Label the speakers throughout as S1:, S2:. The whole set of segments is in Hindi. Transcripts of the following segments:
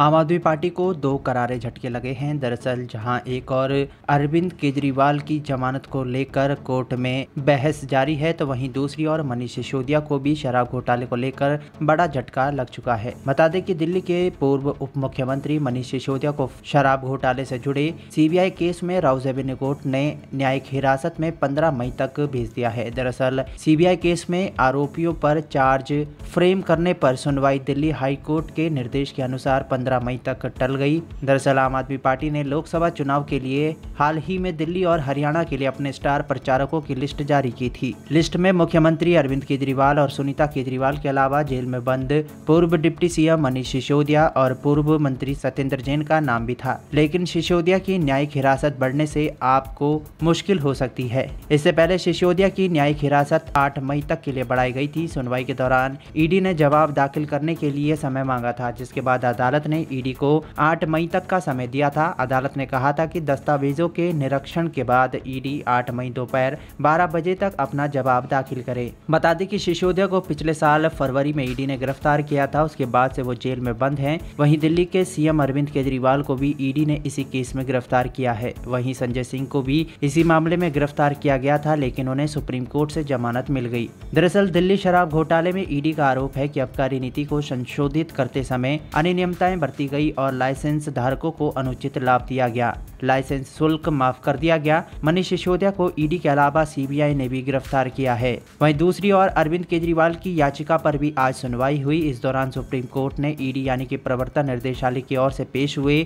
S1: आम आदमी पार्टी को दो करारे झटके लगे हैं दरअसल जहां एक और अरविंद केजरीवाल की जमानत को लेकर कोर्ट में बहस जारी है तो वहीं दूसरी ओर मनीष सिसोदिया को भी शराब घोटाले को लेकर बड़ा झटका लग चुका है बता दें कि दिल्ली के पूर्व उप मुख्यमंत्री मनीष सिसोदिया को शराब घोटाले से जुड़े सीबीआई केस में राउजेबिन कोर्ट ने न्यायिक हिरासत में पंद्रह मई तक भेज दिया है दरअसल सीबीआई केस में आरोपियों पर चार्ज फ्रेम करने पर सुनवाई दिल्ली हाई कोर्ट के निर्देश के अनुसार पंद्रह 15 मई तक टल गई दरअसल आम आदमी पार्टी ने लोकसभा चुनाव के लिए हाल ही में दिल्ली और हरियाणा के लिए अपने स्टार प्रचारकों की लिस्ट जारी की थी लिस्ट में मुख्यमंत्री अरविंद केजरीवाल और सुनीता केजरीवाल के अलावा जेल में बंद पूर्व डिप्टी सीएम मनीष सिसोदिया और पूर्व मंत्री सत्येंद्र जैन का नाम भी था लेकिन सिसोदिया की न्यायिक हिरासत बढ़ने से आपको मुश्किल हो सकती है इससे पहले सिसोदिया की न्यायिक हिरासत आठ मई तक के लिए बढ़ाई गई थी सुनवाई के दौरान ईडी ने जवाब दाखिल करने के लिए समय मांगा था जिसके बाद अदालत ने ईडी को 8 मई तक का समय दिया था अदालत ने कहा था कि दस्तावेजों के निरीक्षण के बाद ईडी 8 मई दोपहर 12 बजे तक अपना जवाब दाखिल करे बता दें कि सिसोदिया को पिछले साल फरवरी में ईडी ने गिरफ्तार किया था उसके बाद से वो जेल में बंद है वही दिल्ली के सीएम अरविंद केजरीवाल को भी ईडी ने इसी केस में गिरफ्तार किया है वही संजय सिंह को भी इसी मामले में गिरफ्तार किया गया था लेकिन उन्हें सुप्रीम कोर्ट ऐसी जमानत मिल गयी दरअसल दिल्ली शराब घोटाले में ईडी का आरोप है कि आबकारी नीति को संशोधित करते समय अनियमितताएं बरती गई और लाइसेंस धारकों को अनुचित लाभ दिया गया लाइसेंस शुल्क माफ कर दिया गया मनीष सिसोदिया को ईडी के अलावा सीबीआई ने भी गिरफ्तार किया है वहीं दूसरी ओर अरविंद केजरीवाल की याचिका पर भी आज सुनवाई हुई इस दौरान सुप्रीम कोर्ट ने ईडी यानी कि प्रवर्तन निर्देशालय की ओर से पेश हुए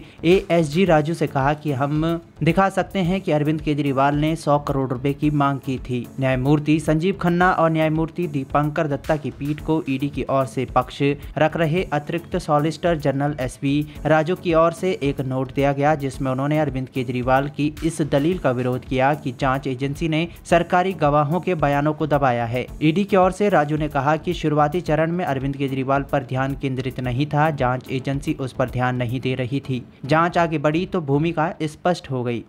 S1: जी राजू से कहा कि हम दिखा सकते हैं कि अरविंद केजरीवाल ने 100 करोड़ रुपए की मांग की थी न्यायमूर्ति संजीव खन्ना और न्यायमूर्ति दीपांकर दत्ता की पीठ को ईडी की ओर से पक्ष रख रहे अतिरिक्त सॉलिसिटर जनरल एस राजू की ओर से एक नोट दिया गया जिसमें उन्होंने अरविंद अरविंद केजरीवाल की इस दलील का विरोध किया कि जांच एजेंसी ने सरकारी गवाहों के बयानों को दबाया है ईडी की ओर से राजू ने कहा कि शुरुआती चरण में अरविंद केजरीवाल पर ध्यान केंद्रित नहीं था जांच एजेंसी उस पर ध्यान नहीं दे रही थी जांच आगे बढ़ी तो भूमिका स्पष्ट हो गयी